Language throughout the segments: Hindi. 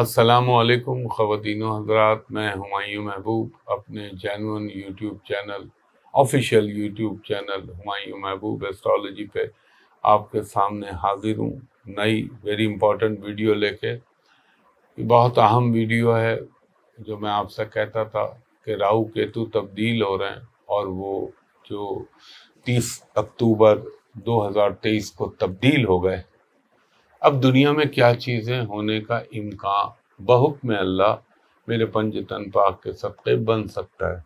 असलकुम ख़वान हजरात मैं हमायूं महबूब अपने जैन YouTube channel official YouTube channel Humayun Mehboob astrology पे आपके सामने हाजिर हूँ नई वेरी इम्पोर्टेंट वीडियो लेके बहुत अहम वीडियो है जो मैं आपसे कहता था कि राहु केतु तब्दील हो रहे हैं और वो जो 30 अक्टूबर 2023 को तब्दील हो गए अब दुनिया में क्या चीज़ें होने का इम्कान बहुक में अल्लाह मेरे पंजतन पाक के सबके बन सकता है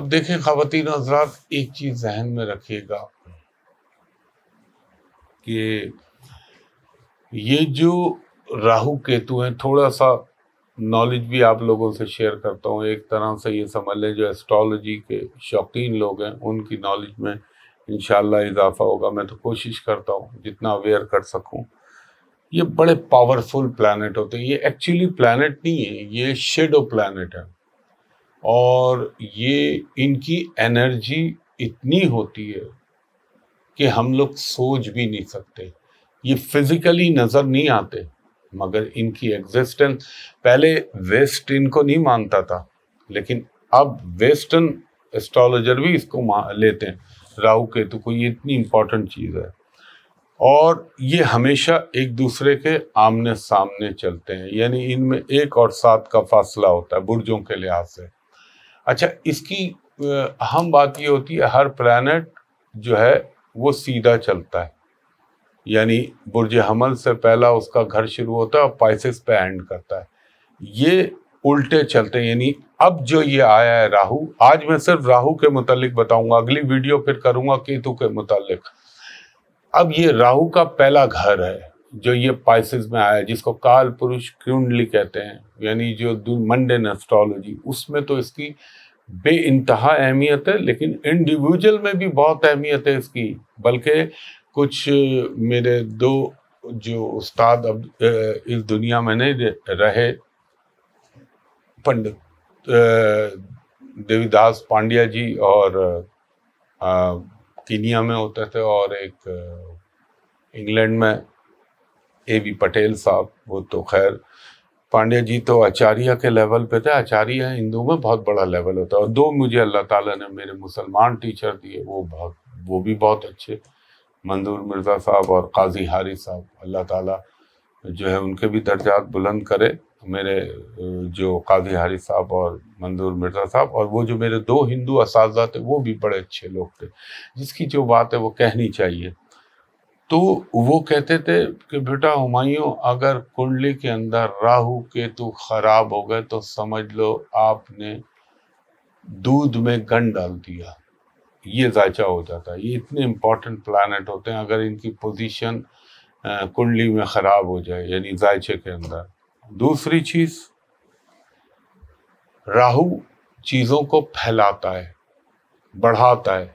अब देखें खातिन हजरात एक चीज़ जहन में रखिएगा कि ये जो राहु केतु हैं थोड़ा सा नॉलेज भी आप लोगों से शेयर करता हूँ एक तरह से ये समझ लें जो एस्ट्रोलॉजी के शौकीन लोग हैं उनकी नॉलेज में इन इजाफा होगा मैं तो कोशिश करता हूँ जितना अवेयर कर सकूँ ये बड़े पावरफुल प्लानट होते हैं ये एक्चुअली प्लानट नहीं है ये शेडो प्लानट है और ये इनकी एनर्जी इतनी होती है कि हम लोग सोच भी नहीं सकते ये फिजिकली नज़र नहीं आते मगर इनकी एग्जिस्टेंस पहले वेस्ट इनको नहीं मानता था लेकिन अब वेस्टर्न एस्ट्रोलॉजर भी इसको लेते हैं राहु केतु को ये इतनी इम्पोर्टेंट चीज़ है और ये हमेशा एक दूसरे के आमने सामने चलते हैं यानी इनमें एक और सात का फासला होता है बुर्जों के लिहाज से अच्छा इसकी अहम बात ये होती है हर प्लानट जो है वो सीधा चलता है यानी बुर्ज हमल से पहला उसका घर शुरू होता है और पाइसिस पे एंड करता है ये उल्टे चलते हैं यानी अब जो ये आया है राहु आज मैं सिर्फ राहु के मुतालिक बताऊंगा अगली वीडियो फिर करूंगा केतु के मुतालिक अब ये राहु का पहला घर है जो ये पाइसिस में आया जिसको काल पुरुष क्यूंडली कहते हैं यानी जो मंडे एस्ट्रोलॉजी उसमें तो इसकी बे इंतहा अहमियत है लेकिन इंडिविजुअल में भी बहुत अहमियत है इसकी बल्कि कुछ मेरे दो जो उस्ताद अब इस दुनिया में नहीं रहे पंडित देवीदास पांड्या जी और कीनिया में होते थे और एक इंग्लैंड में ए बी पटेल साहब वो तो खैर पांड्या जी तो आचार्य के लेवल पे थे आचार्य हिंदू में बहुत बड़ा लेवल होता है और दो मुझे अल्लाह ताला ने मेरे मुसलमान टीचर दिए वो बहुत वो भी बहुत अच्छे मंजूर मिर्ज़ा साहब और काजी हारी साहब अल्लाह ताला जो है उनके भी दर्जात बुलंद करे मेरे जो काजी हारी साहब और मंजूर मिर्ज़ा साहब और वो जो मेरे दो हिंदू इस थे वो भी बड़े अच्छे लोग थे जिसकी जो बात है वो कहनी चाहिए तो वो कहते थे कि बेटा हुमायूं अगर कुंडली के अंदर राहु केतु खराब हो गए तो समझ लो आपने दूध में गन डाल दिया ये जायचा हो जाता है ये इतने इम्पोर्टेंट प्लानट होते हैं अगर इनकी पोजीशन कुंडली में ख़राब हो जाए यानी जायचे के अंदर दूसरी चीज राहु चीजों को फैलाता है बढ़ाता है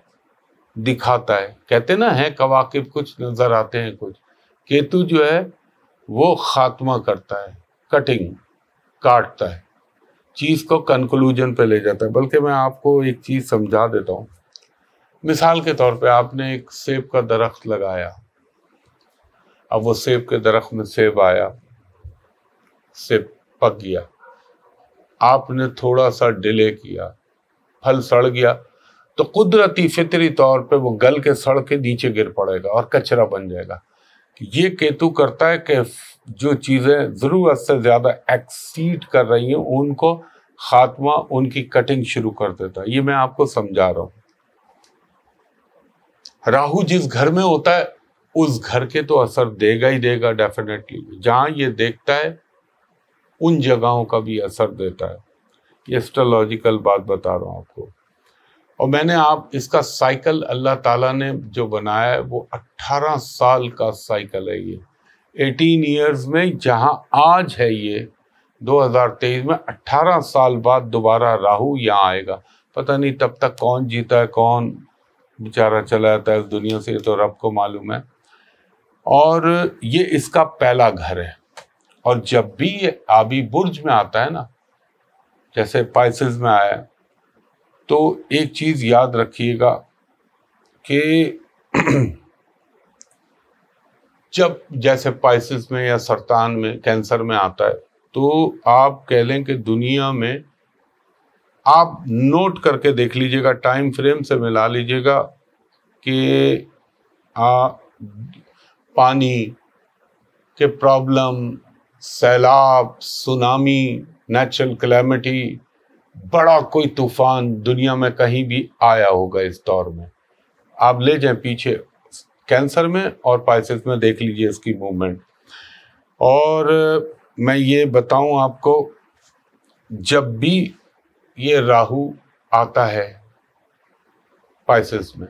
दिखाता है कहते ना है कवाकिब कुछ नजर आते हैं कुछ केतु जो है वो खात्मा करता है कटिंग काटता है चीज़ को कंक्लूजन पे ले जाता है बल्कि मैं आपको एक चीज़ समझा देता हूं मिसाल के तौर पे आपने एक सेब का दरख्त लगाया अब वो सेब के दरख्त में सेब आया से पक गया आपने थोड़ा सा डिले किया फल सड़ गया तो कुदरती फितरी तौर पे वो गल के सड़ के नीचे गिर पड़ेगा और कचरा बन जाएगा ये केतु करता है कि जो चीज़ें ज़रूरत से ज़्यादा एक्सीड कर रही हैं उनको खात्मा उनकी कटिंग शुरू कर देता है ये मैं आपको समझा रहा हूँ राहु जिस घर में होता है उस घर के तो असर देगा ही देगा डेफिनेटली जहाँ ये देखता है उन जगहों का भी असर देता है ये एस्ट्रोलॉजिकल बात बता रहा हूँ आपको और मैंने आप इसका साइकिल अल्लाह ताला ने जो बनाया है वो 18 साल का साइकिल है ये 18 इयर्स में जहाँ आज है ये 2023 में 18 साल बाद दोबारा राहु यहाँ आएगा पता नहीं तब तक कौन जीता है कौन बेचारा चला जाता है इस दुनिया से तो रब को मालूम है और ये इसका पहला घर है और जब भी ये आबी बुर्ज में आता है ना जैसे पाइसिस में आया तो एक चीज़ याद रखिएगा कि जब जैसे पाइसिस में या सरतान में कैंसर में आता है तो आप कह लें कि दुनिया में आप नोट करके देख लीजिएगा टाइम फ्रेम से मिला लीजिएगा कि पानी के प्रॉब्लम सैलाब सुनामी नेचुरल कलेमिटी बड़ा कोई तूफान दुनिया में कहीं भी आया होगा इस दौर में आप ले जाए पीछे कैंसर में और पाइसिस में देख लीजिए इसकी मूवमेंट और मैं ये बताऊं आपको जब भी ये राहु आता है पाइसिस में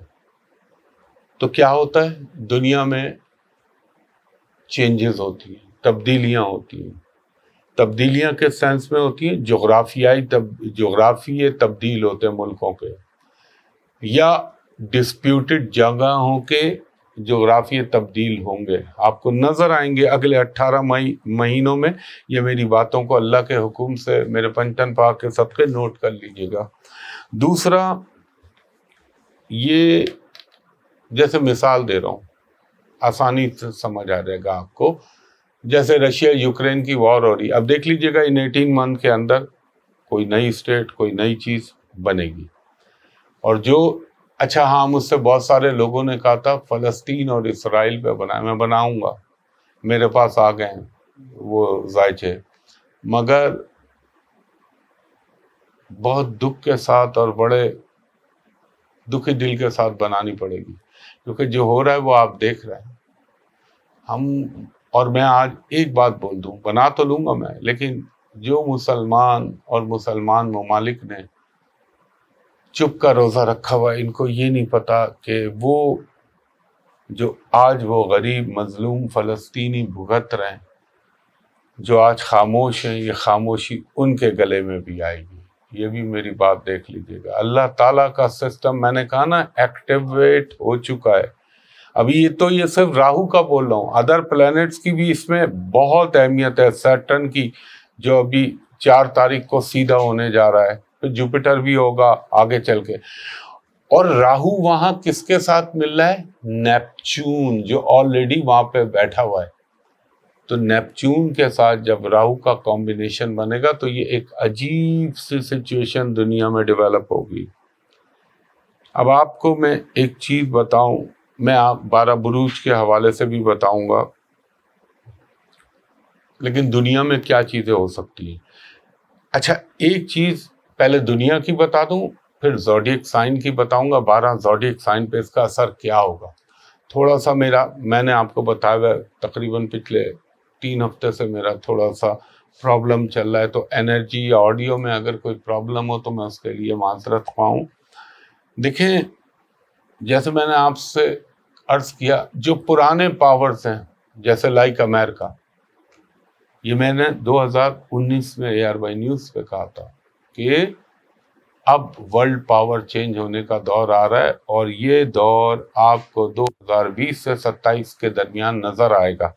तो क्या होता है दुनिया में चेंजेस होती हैं तब्दीलियाँ होती हैं तब्दीलियाँ किस सेंस में होती हैं जोग्राफियाई तब जोग्राफी तब्दील होते हैं मुल्कों के या डिस्प्यूटेड जगहों के जोग्राफी तब्दील होंगे आपको नज़र आएंगे अगले 18 मई महीनों में ये मेरी बातों को अल्लाह के हुकुम से मेरे पंचन पाक के सबके नोट कर लीजिएगा दूसरा ये जैसे मिसाल दे रहा हूँ आसानी से समझ आ जाएगा आपको जैसे रशिया यूक्रेन की वॉर हो रही अब देख लीजिएगा इन एटीन मंथ के अंदर कोई नई स्टेट कोई नई चीज़ बनेगी और जो अच्छा हाँ मुझसे बहुत सारे लोगों ने कहा था फ़लस्तीन और इसराइल पे बनाए मैं बनाऊंगा मेरे पास आ गए वो जायचे मगर बहुत दुख के साथ और बड़े दुखी दिल के साथ बनानी पड़ेगी क्योंकि जो हो रहा है वो आप देख रहे हैं हम और मैं आज एक बात बोल दूं बना तो लूंगा मैं लेकिन जो मुसलमान और मुसलमान ममालिक ने चुप का रोज़ा रखा हुआ इनको ये नहीं पता कि वो जो आज वो गरीब मजलूम फ़लस्तीनी भुगत रहे हैं जो आज खामोश हैं ये खामोशी उनके गले में भी आएगी ये भी मेरी बात देख लीजिएगा अल्लाह ताला का सिस्टम मैंने कहा ना एक्टिवेट हो चुका है अभी ये तो ये सिर्फ राहु का बोल रहा हूँ अदर प्लैनेट्स की भी इसमें बहुत अहमियत है सैटर्न की जो अभी चार तारीख को सीधा होने जा रहा है तो जुपिटर भी होगा आगे चल के और राहु वहां किसके साथ मिल रहा है नेपच्यून जो ऑलरेडी वहां पे बैठा हुआ है तो नेपच्यून के साथ जब राहु का कॉम्बिनेशन बनेगा तो ये एक अजीब सी सिचुएशन दुनिया में डेवलप होगी अब आपको मैं एक चीज बताऊं मैं आप बारह बुरूज के हवाले से भी बताऊंगा लेकिन दुनिया में क्या चीज़ें हो सकती हैं अच्छा एक चीज़ पहले दुनिया की बता दूं फिर जोडियक साइन की बताऊंगा बारह जोडियक साइन पे इसका असर क्या होगा थोड़ा सा मेरा मैंने आपको बताया हुआ तकरीबन पिछले तीन हफ्ते से मेरा थोड़ा सा प्रॉब्लम चल रहा है तो एनर्जी ऑडियो में अगर कोई प्रॉब्लम हो तो मैं उसके लिए माजरत पाऊँ देखें जैसे मैंने आपसे अर्ज किया जो पुराने पावर्स हैं जैसे लाइक अमेरिका ये मैंने 2019 में ए वाई न्यूज़ पे कहा था कि अब वर्ल्ड पावर चेंज होने का दौर आ रहा है और ये दौर आपको 2020 से 27 के दरमियान नज़र आएगा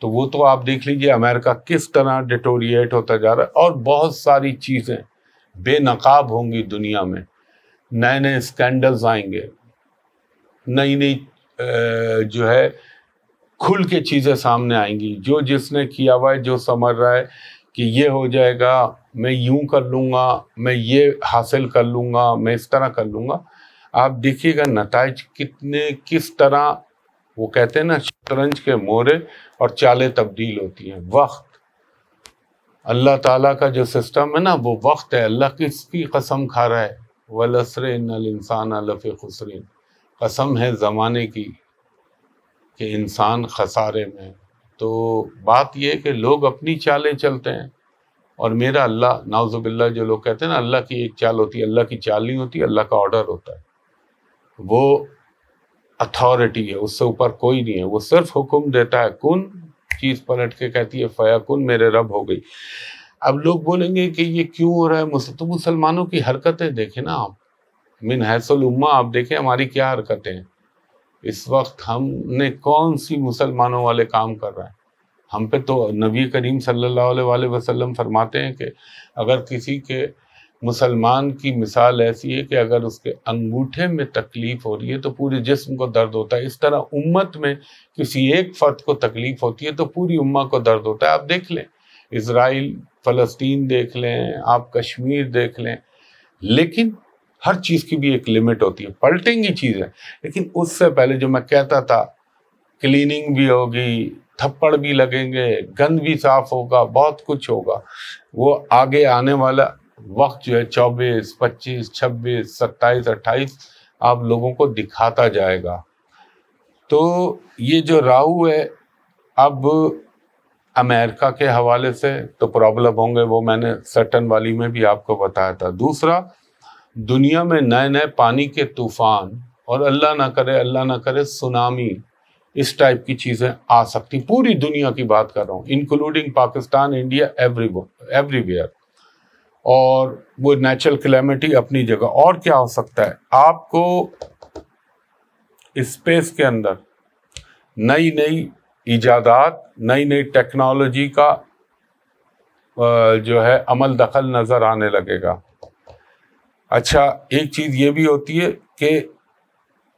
तो वो तो आप देख लीजिए अमेरिका किस तरह डिटोरिएट होता जा रहा है और बहुत सारी चीज़ें बेनकाब होंगी दुनिया में नए नए स्कैंडल्स आएंगे नई नई जो है खुल के चीज़ें सामने आएंगी जो जिसने किया हुआ है जो समझ रहा है कि ये हो जाएगा मैं यूं कर लूँगा मैं ये हासिल कर लूँगा मैं इस तरह कर लूँगा आप देखिएगा नतज कितने किस तरह वो कहते हैं ना शतरंज के मोरे और चालें तब्दील होती हैं वक्त अल्लाह ताला का जो सिस्टम है ना वो वक्त है अल्लाह किसकी कसम खा रहा है वलसर इंसान लफ़ खुसरीन कसम है ज़माने की कि इंसान खसारे में तो बात यह कि लोग अपनी चालें चलते हैं और मेरा अल्लाह नाउज़बिल्ला जो लोग कहते हैं ना अल्लाह की एक चाल होती है अल्लाह की चाल नहीं होती अल्लाह का ऑर्डर होता है वो अथॉरिटी है उससे ऊपर कोई नहीं है वो सिर्फ हुक्म देता है कौन चीज़ पलट के कहती है फ़याकुन मेरे रब हो गई अब लोग बोलेंगे कि ये क्यों हो रहा है तो मुसलमानों की हरकतें देखें ना आप मिन हैसल उम्मा आप देखें हमारी क्या हरकतें हैं इस वक्त हमने कौन सी मुसलमानों वाले काम कर रहे हैं हम पे तो नबी करीम सल्लल्लाहु अलैहि वसल्लम फरमाते हैं कि अगर किसी के मुसलमान की मिसाल ऐसी है कि अगर उसके अंगूठे में तकलीफ हो रही है तो पूरे जिस्म को दर्द होता है इस तरह उम्मत में किसी एक फर्द को तकलीफ होती है तो पूरी उम्मा को दर्द होता है आप देख लें इसराइल फ़लस्तीन देख लें आप कश्मीर देख लें लेकिन हर चीज़ की भी एक लिमिट होती है पलटेंगी चीज़ें लेकिन उससे पहले जो मैं कहता था क्लीनिंग भी होगी थप्पड़ भी लगेंगे गंद भी साफ होगा बहुत कुछ होगा वो आगे आने वाला वक्त जो है चौबीस पच्चीस छब्बीस सत्ताईस अट्ठाईस आप लोगों को दिखाता जाएगा तो ये जो राहु है अब अमेरिका के हवाले से तो प्रॉब्लम होंगे वो मैंने सटन वाली में भी आपको बताया था दूसरा दुनिया में नए नए पानी के तूफान और अल्लाह ना करे अल्लाह ना करे सुनामी इस टाइप की चीज़ें आ सकती पूरी दुनिया की बात कर रहा हूँ including Pakistan India every everywhere और वो नेचुरल क्लेमिटी अपनी जगह और क्या हो सकता है आपको स्पेस के अंदर नई नई ईजादात नई नई टेक्नोलॉजी का जो है अमल दखल नज़र आने लगेगा अच्छा एक चीज़ ये भी होती है कि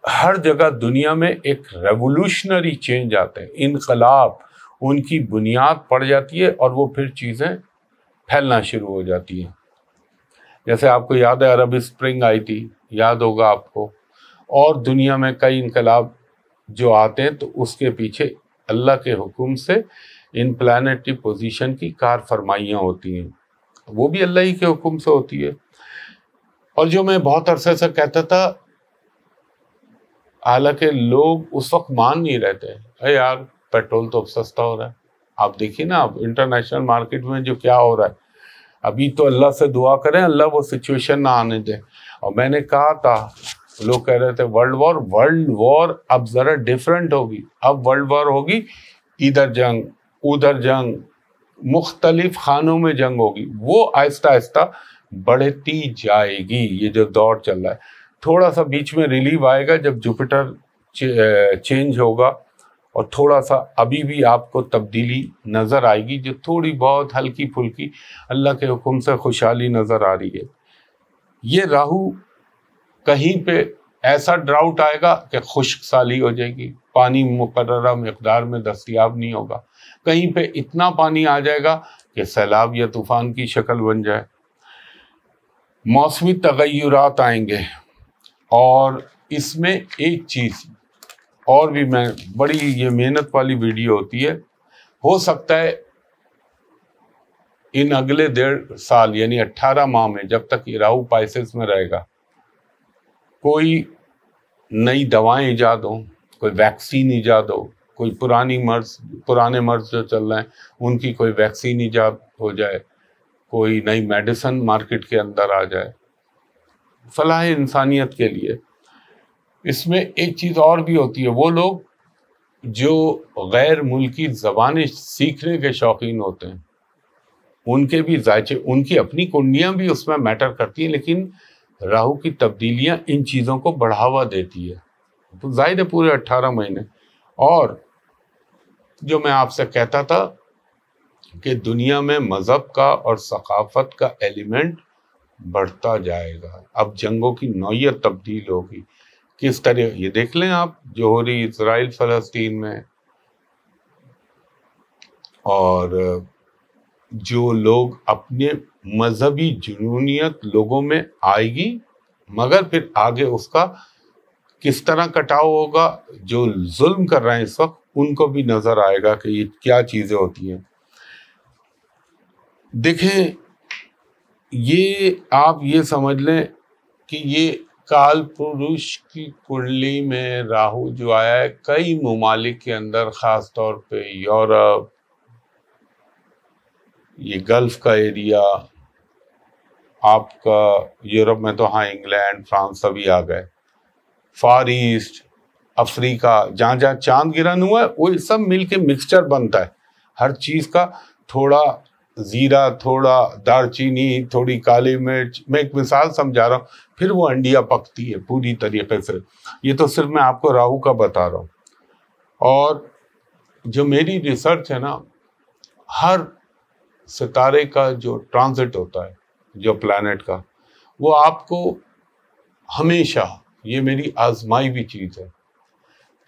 हर जगह दुनिया में एक रेवोल्यूशनरी चेंज आते हैं इनकलाब उनकी बुनियाद पड़ जाती है और वो फिर चीज़ें फैलना शुरू हो जाती हैं जैसे आपको याद है अरब स्प्रिंग आई थी याद होगा आपको और दुनिया में कई इनकलाब जो आते हैं तो उसके पीछे अल्लाह के हुक्म से इन प्लानट की पोजीशन की कार फरमाइयाँ होती हैं वो भी अल्लाह ही के हुक्म से होती है और जो मैं बहुत अरसे से कहता था हालांकि लोग उस वक्त मान नहीं रहे थे अरे यार पेट्रोल तो अब सस्ता हो रहा है आप देखिए ना अब इंटरनेशनल मार्केट में जो क्या हो रहा है अभी तो अल्लाह से दुआ करें अल्लाह वो सिचुएशन ना आने दे और मैंने कहा था लोग कह रहे थे वर्ल्ड वॉर वर्ल्ड वॉर अब ज़रा डिफरेंट होगी अब वर्ल्ड वॉर होगी इधर जंग उधर जंग मुख्तलिफ खानों में जंग होगी वो आहिस्ता आहिस्ता बढ़ती जाएगी ये जो दौर चल रहा है थोड़ा सा बीच में रिलीव आएगा जब जुपिटर चेंज होगा और थोड़ा सा अभी भी आपको तब्दीली नज़र आएगी जो थोड़ी बहुत हल्की फुल्की अल्लाह के हुक्म से खुशहाली नज़र आ रही है ये राहु कहीं पे ऐसा ड्राउट आएगा कि खुश्क साली हो जाएगी पानी मुकर मकदार में दस्तियाब नहीं होगा कहीं पे इतना पानी आ जाएगा कि सैलाब या तूफ़ान की शक्ल बन जाए मौसमी तगैरत आएंगे और इसमें एक चीज़ और भी मैं बड़ी ये मेहनत वाली वीडियो होती है हो सकता है इन अगले डेढ़ साल यानी 18 माह में जब तक ये राहु पाइसिस में रहेगा कोई नई दवाएं ईजाद हो कोई वैक्सीन ईजाद हो कोई पुरानी मर्ज पुराने मर्ज जो चल रहे हैं उनकी कोई वैक्सीन ईजाद हो जाए कोई नई मेडिसन मार्केट के अंदर आ जाए फलाह इंसानियत के लिए इसमें एक चीज़ और भी होती है वो लोग जो गैर मुल्की जबानें सीखने के शौकीन होते हैं उनके भी जायचे उनकी अपनी कुंडियाँ भी उसमें मैटर करती हैं लेकिन राहु की तब्दीलियाँ इन चीज़ों को बढ़ावा देती है तो जाहिर है पूरे अट्ठारह महीने और जो मैं आपसे कहता था कि दुनिया में मज़हब का और सकाफ़त का एलिमेंट बढ़ता जाएगा अब जंगों की नौीयत तब्दील होगी किस तरह ये देख लें आप जो हो रही इसराइल फ़लस्तीन में और जो लोग अपने मजहबी जुनूनीत लोगों में आएगी मगर फिर आगे उसका किस तरह कटाव होगा जो जुल्म कर रहे हैं इस वक्त उनको भी नज़र आएगा कि ये क्या चीज़ें होती हैं देखें ये आप ये समझ लें कि ये काल पुरुष की कुंडली में राहु जो आया है कई ममालिक के अंदर ख़ास तौर पे यूरोप ये गल्फ़ का एरिया आपका यूरोप में तो हाँ इंग्लैंड फ्रांस सभी आ गए फार ईस्ट अफ्रीका जहाँ जहाँ चांद गिरन हुआ है वो सब मिल के मिक्सचर बनता है हर चीज़ का थोड़ा ज़ीरा थोड़ा दालचीनी थोड़ी काली मिर्च मैं एक मिसाल समझा रहा हूँ फिर वो अंडिया पकती है पूरी तरीके से ये तो सिर्फ मैं आपको राहू का बता रहा हूँ और जो मेरी रिसर्च है ना हर सितारे का जो ट्रांजिट होता है जो प्लानट का वो आपको हमेशा ये मेरी आजमाई हुई चीज़ है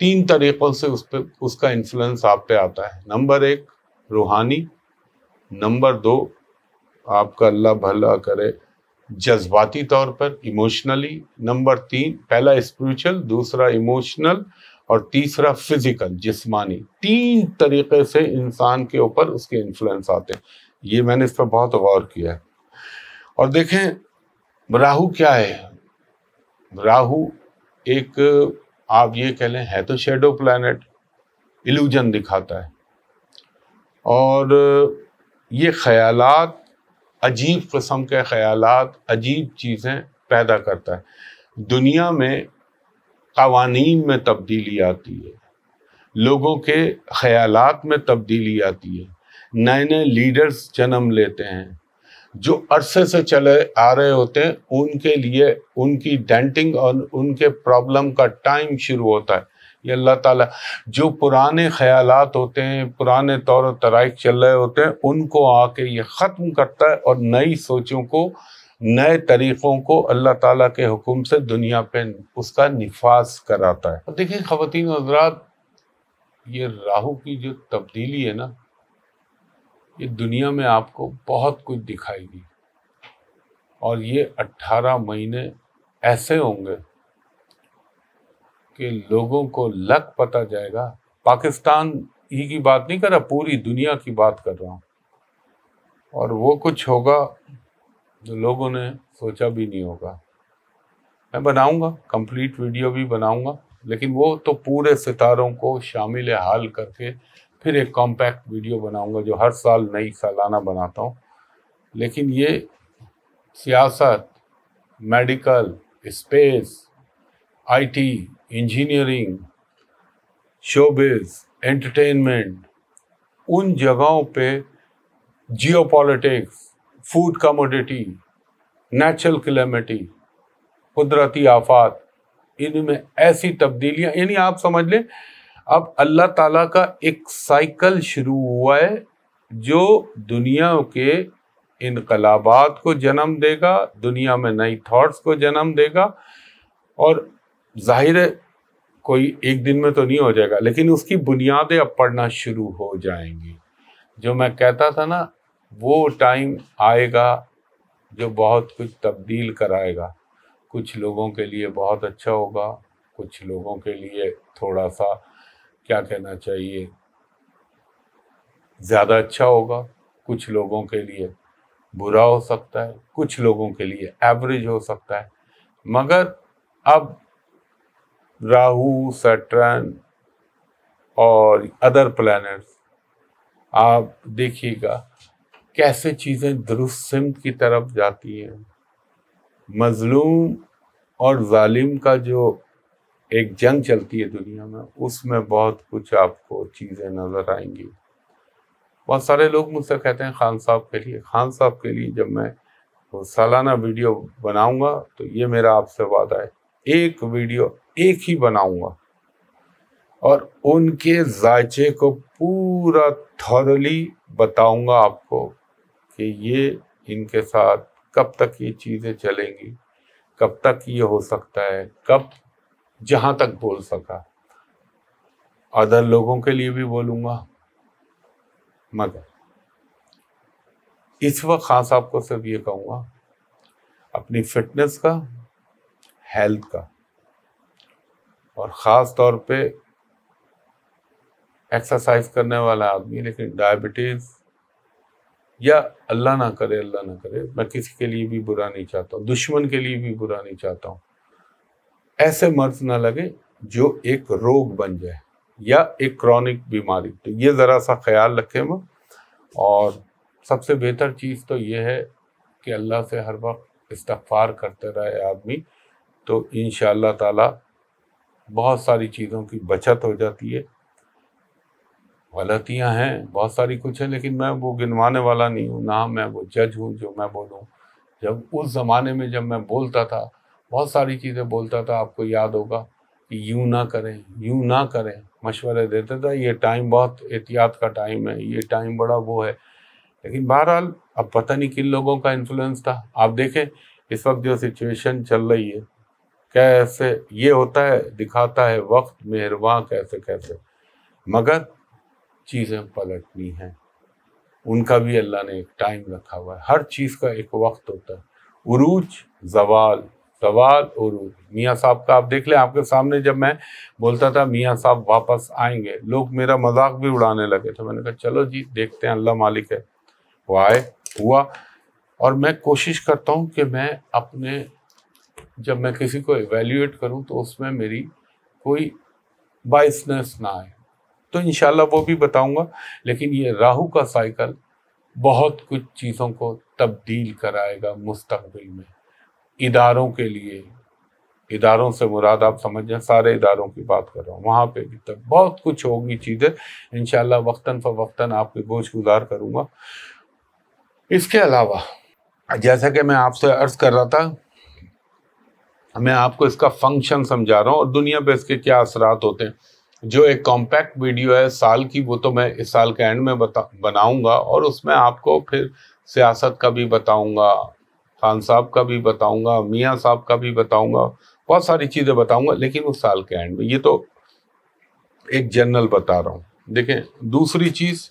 तीन तरीक़ों से उस पर उसका इन्फ्लुएंस आप पे आता है नंबर एक रूहानी नंबर दो आपका अल्लाह भला करे जज्बाती तौर पर इमोशनली नंबर तीन पहला स्पिरिचुअल दूसरा इमोशनल और तीसरा फिजिकल जिस्मानी तीन तरीके से इंसान के ऊपर उसके इन्फ्लुएंस आते हैं ये मैंने इस पर बहुत गौर किया है और देखें राहु क्या है राहु एक आप ये कह लें है तो शेडो प्लानट इल्यूजन दिखाता है और ये ख्याल अजीब कस्म के ख्याल अजीब चीज़ें पैदा करता है दुनिया में कवानीन में तब्दीली आती है लोगों के ख्याल में तब्दीली आती है नए नए लीडर्स जन्म लेते हैं जो अरसे से चले आ रहे होते हैं उनके लिए उनकी डेंटिंग और उनके प्रॉब्लम का टाइम शुरू होता है ये अल्लाह ताला जो पुराने ख्यालात होते हैं पुराने तौर तराइक चल रहे होते हैं उनको आके ये ख़त्म करता है और नई सोचों को नए तरीक़ों को अल्लाह ताला के हुक्म से दुनिया पे उसका निफाज कराता है देखिए ख़वान हजरात ये राहु की जो तब्दीली है ना ये दुनिया में आपको बहुत कुछ दिखाएगी और ये 18 महीने ऐसे होंगे के लोगों को लग पता जाएगा पाकिस्तान ही की बात नहीं कर रहा पूरी दुनिया की बात कर रहा हूँ और वो कुछ होगा जो लोगों ने सोचा भी नहीं होगा मैं बनाऊंगा कंप्लीट वीडियो भी बनाऊंगा लेकिन वो तो पूरे सितारों को शामिल हाल करके फिर एक कॉम्पैक्ट वीडियो बनाऊंगा जो हर साल नई सालाना बनाता हूँ लेकिन ये सियासत medical space IT engineering showbiz entertainment उन जगहों पे geopolitics food commodity natural calamity कुदरती आफात इनमें ऐसी तब्दीलियां यानी आप समझ लें अब अल्लाह ताला का एक साइकिल शुरू हुआ है जो दुनिया के इनकलाबात को जन्म देगा दुनिया में नई थॉट्स को जन्म देगा और जाहिर कोई एक दिन में तो नहीं हो जाएगा लेकिन उसकी बुनियादें अब पढ़ना शुरू हो जाएंगी जो मैं कहता था ना वो टाइम आएगा जो बहुत कुछ तब्दील कराएगा कुछ लोगों के लिए बहुत अच्छा होगा कुछ लोगों के लिए थोड़ा सा क्या कहना चाहिए ज़्यादा अच्छा होगा कुछ लोगों के लिए बुरा हो सकता है कुछ लोगों के लिए एवरेज हो सकता है मगर अब राहु सटर्न और अदर प्लैनेट्स आप देखिएगा कैसे चीज़ें दुरुस्म की तरफ जाती हैं मजलूम और जालिम का जो एक जंग चलती है दुनिया में उसमें बहुत कुछ आपको चीज़ें नज़र आएंगी बहुत सारे लोग मुझसे कहते हैं खान साहब के लिए खान साहब के लिए जब मैं सालाना वीडियो बनाऊंगा तो ये मेरा आपसे वादा है एक वीडियो एक ही बनाऊंगा और उनके जायचे को पूरा थॉरली बताऊंगा आपको कि ये इनके साथ कब तक ये चीज़ें चलेंगी कब तक ये हो सकता है कब जहाँ तक बोल सका अदर लोगों के लिए भी बोलूँगा मगर इस वक्त खास आपको सिर्फ ये कहूँगा अपनी फिटनेस का हेल्थ का और ख़ास तौर पे एक्सरसाइज करने वाला आदमी लेकिन डायबिटीज़ या अल्लाह ना करे अल्लाह ना करे मैं किसी के लिए भी बुरा नहीं चाहता हूँ दुश्मन के लिए भी बुरा नहीं चाहता हूँ ऐसे मर्ज ना लगे जो एक रोग बन जाए या एक क्रॉनिक बीमारी तो ये ज़रा सा ख्याल रखें मैं और सबसे बेहतर चीज़ तो ये है कि अल्लाह से हर वक्त इस्तफार करते रहे आदमी तो इन ताला बहुत सारी चीज़ों की बचत हो जाती है गलतियाँ हैं बहुत सारी कुछ है लेकिन मैं वो गिनवाने वाला नहीं हूँ ना मैं वो जज हूँ जो मैं बोलूँ जब उस ज़माने में जब मैं बोलता था बहुत सारी चीज़ें बोलता था आपको याद होगा कि यूँ ना करें यूँ ना करें मशवरे देते था ये टाइम बहुत एहतियात का टाइम है ये टाइम बड़ा वो है लेकिन बहरहाल अब पता नहीं किन लोगों का इन्फ्लुएंस था आप देखें इस वक्त जो सिचुएशन चल रही है कैसे ये होता है दिखाता है वक्त मेहरबान कैसे कैसे मगर चीज़ें पलटनी हैं उनका भी अल्लाह ने एक टाइम रखा हुआ है हर चीज़ का एक वक्त होता है उरूज जवाल सवाल उरूज मियाँ साहब का आप देख लें आपके सामने जब मैं बोलता था मियाँ साहब वापस आएंगे लोग मेरा मजाक भी उड़ाने लगे थे मैंने कहा चलो जी देखते हैं अल्लाह मालिक है वो आए हुआ और मैं कोशिश करता हूँ कि मैं अपने जब मैं किसी को एवेल्यूएट करूं तो उसमें मेरी कोई बाइसनेस ना आए तो इन वो भी बताऊंगा लेकिन ये राहु का साइकिल बहुत कुछ चीज़ों को तब्दील कराएगा मुस्तबिल में इदारों के लिए इदारों से मुराद आप समझ जाए सारे इदारों की बात कर रहा हूँ वहाँ पे भी तक बहुत कुछ होगी चीज़ें इन वक्ता फ़वक्ता आपके गोश गुजार करूँगा इसके अलावा जैसा कि मैं आपसे अर्ज़ कर रहा था मैं आपको इसका फंक्शन समझा रहा हूँ और दुनिया पे इसके क्या असरात होते हैं जो एक कॉम्पैक्ट वीडियो है साल की वो तो मैं इस साल के एंड में बता बनाऊँगा और उसमें आपको फिर सियासत का भी बताऊँगा खान साहब का भी बताऊँगा मियाँ साहब का भी बताऊँगा बहुत सारी चीज़ें बताऊँगा लेकिन उस साल के एंड में ये तो एक जनरल बता रहा हूँ देखें दूसरी चीज़